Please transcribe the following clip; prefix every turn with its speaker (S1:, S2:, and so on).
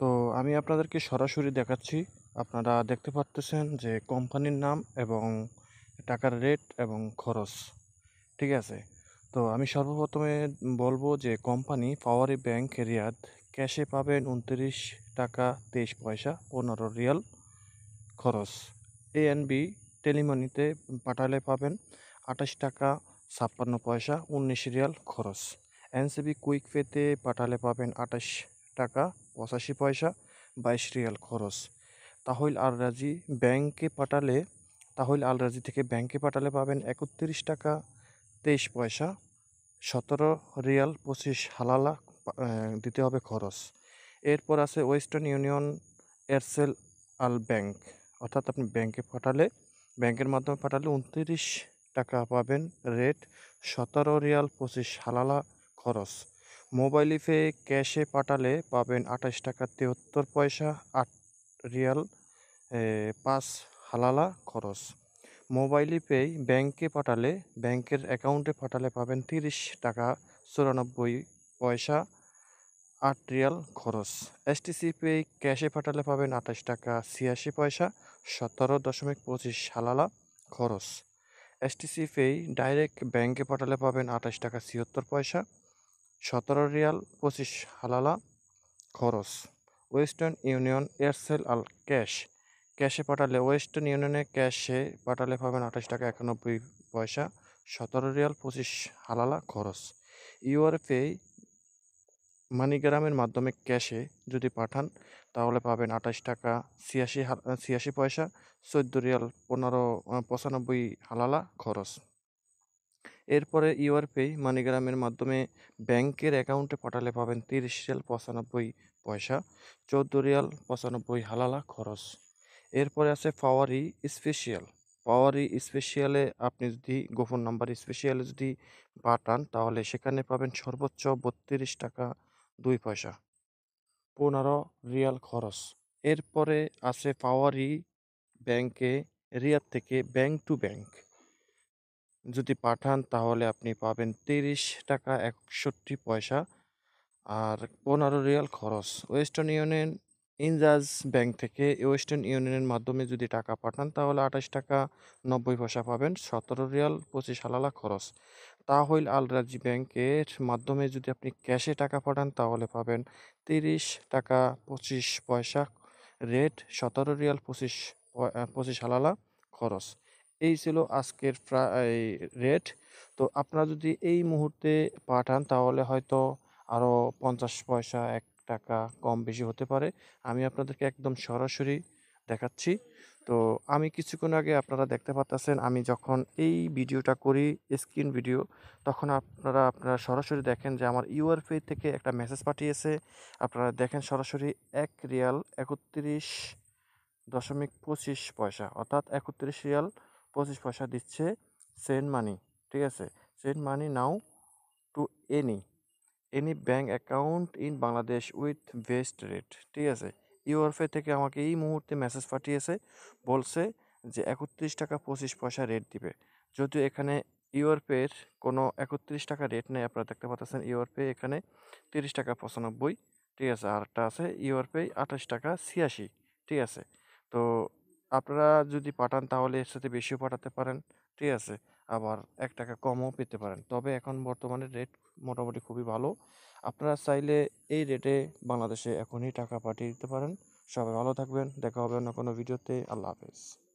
S1: তো আমি আপনাদেরকে সরাসরি দেখাচ্ছি আপনারা দেখতে পারতেছেন যে কোম্পানির নাম এবং টাকার রেট এবং খরচ ঠিক আছে তো আমি সর্বপ্রথমে বলবো যে কোম্পানি পাওয়ারি ব্যাংক রিয়াদ ক্যাশে পাবেন উনত্রিশ টাকা তেইশ পয়সা পনেরো রিয়াল খরচ এএনবি টেলিমানিতে পাঠালে পাবেন আঠাশ টাকা ছাপ্পান্ন পয়সা উনিশ রিয়াল খরচ এনসিবি কুইক পেতে পাঠালে পাবেন আঠাশ টাকা পঁচাশি পয়সা বাইশ রিয়াল খরচ তাহলে আলরাজি ব্যাংকে পাঠালে তাহলে আলরাজি থেকে ব্যাংকে পাঠালে পাবেন একত্রিশ টাকা তেইশ পয়সা সতেরো রিয়াল পঁচিশ হালালা দিতে হবে খরচ এরপর আছে ওয়েস্টার্ন ইউনিয়ন এয়ারসেল আল ব্যাংক অর্থাৎ আপনি ব্যাংকে পাঠালে ব্যাংকের মাধ্যমে পাঠালে উনত্রিশ টাকা পাবেন রেট সতেরো রিয়াল পঁচিশ হালালা খরচ মোবাইলিপে ক্যাশে পাঠালে পাবেন আঠাশ টাকা তিয়াত্তর পয়সা আট রিয়াল পাঁচ হালালা খরচ মোবাইলিপে ব্যাংকে পাঠালে ব্যাংকের অ্যাকাউন্টে পাঠালে পাবেন তিরিশ টাকা চুরানব্বই পয়সা আট রিয়াল খরচ এসটিসি পে ক্যাশে পাঠালে পাবেন আঠাশ টাকা ছিয়াশি পয়সা সতেরো দশমিক পঁচিশ হালালা খরচ এসটিসি পে ডাইরেক্ট ব্যাংকে পাঠালে পাবেন আঠাশ টাকা ছিয়াত্তর পয়সা সতেরো রিয়াল পঁচিশ হালালা খরচ ওয়েস্টার্ন ইউনিয়ন এয়ারসেল আল ক্যাশ ক্যাশে পাঠালে ওয়েস্টার্ন ইউনিয়নে ক্যাশে পাঠালে পাবেন আঠাশ টাকা একানব্বই পয়সা সতেরো রিয়াল পঁচিশ হালালা খরচ ইউআরপে মানিগ্রামের মাধ্যমে ক্যাশে যদি পাঠান তাহলে পাবেন আঠাশ টাকা ছিয়াশি ছিয়াশি পয়সা চোদ্দো রিয়াল পনেরো পঁচানব্বই হালালা খরচ এরপরে ইউআর পে মানিগ্রামের মাধ্যমে ব্যাংকের অ্যাকাউন্টে পাঠালে পাবেন তিরিশ রিয়াল পঁচানব্বই পয়সা চোদ্দ রিয়াল পঁচানব্বই হালালা খরচ এরপরে আছে পাওয়ারি স্পেশিয়াল পাওয়ারি স্পেশিয়ালে আপনি যদি গোপন নাম্বার স্পেশিয়ালে যদি পাঠান তাহলে সেখানে পাবেন সর্বোচ্চ বত্রিশ টাকা দুই পয়সা পনেরো রিয়াল খরচ এরপরে আছে পাওয়ারি ব্যাংকে রিয়ার থেকে ব্যাংক টু ব্যাংক যদি পাঠান তাহলে আপনি পাবেন তিরিশ টাকা একষট্টি পয়সা আর পনেরো রিয়াল খরচ ওয়েস্টার্ন ইউনিয়ন ইনজাজ ব্যাংক থেকে ওয়েস্টার্ন ইউনিয়নের মাধ্যমে যদি টাকা পাঠান তাহলে আঠাশ টাকা নব্বই পয়সা পাবেন সতেরো রিয়াল পঁচিশ আলালা খরচ তাহল আল রাজি ব্যাংকের মাধ্যমে যদি আপনি ক্যাশে টাকা পাঠান তাহলে পাবেন তিরিশ টাকা পঁচিশ পয়সা রেট সতেরো রিয়াল পঁচিশ পঁচিশ আলালা খরচ এই ছিল আজকের রেট তো আপনারা যদি এই মুহূর্তে পাঠান তাহলে হয়তো আরও পঞ্চাশ পয়সা এক টাকা কম বেশি হতে পারে আমি আপনাদেরকে একদম সরাসরি দেখাচ্ছি তো আমি কিছুক্ষণ আগে আপনারা দেখতে পাচ্ছেন আমি যখন এই ভিডিওটা করি স্ক্রিন ভিডিও তখন আপনারা আপনারা সরাসরি দেখেন যে আমার ইউআরপি থেকে একটা মেসেজ পাঠিয়েছে আপনারা দেখেন সরাসরি এক রিয়াল একত্রিশ দশমিক পঁচিশ পয়সা অর্থাৎ একত্রিশ রিয়াল পঁচিশ পয়সা দিচ্ছে সেন্ড মানি ঠিক আছে send money now to any any bank account in Bangladesh with best rate ঠিক আছে ইউরফে থেকে আমাকে এই মুহূর্তে মেসেজ পাঠিয়েছে বলছে যে একত্রিশ টাকা পঁচিশ পয়সা রেট দিবে যদিও এখানে ইউরপের কোনো একত্রিশ টাকা রেট নেই আপনারা দেখতে পাচ্ছেন ইউরপে এখানে তিরিশ টাকা পঁচানব্বই ঠিক আছে আরটা আছে ইউরপে আঠাশ টাকা ছিয়াশি ঠিক আছে তো আপনারা যদি পাঠান তাহলে এর সাথে বেশিও পাঠাতে পারেন ঠিক আছে আবার এক টাকা কমও পেতে পারেন তবে এখন বর্তমানে রেট মোটামুটি খুবই ভালো আপনারা চাইলে এই রেটে বাংলাদেশে এখনই টাকা পাঠিয়ে দিতে পারেন সবাই ভালো থাকবেন দেখা হবে অন্য কোনো ভিডিওতে আল্লাহ হাফেজ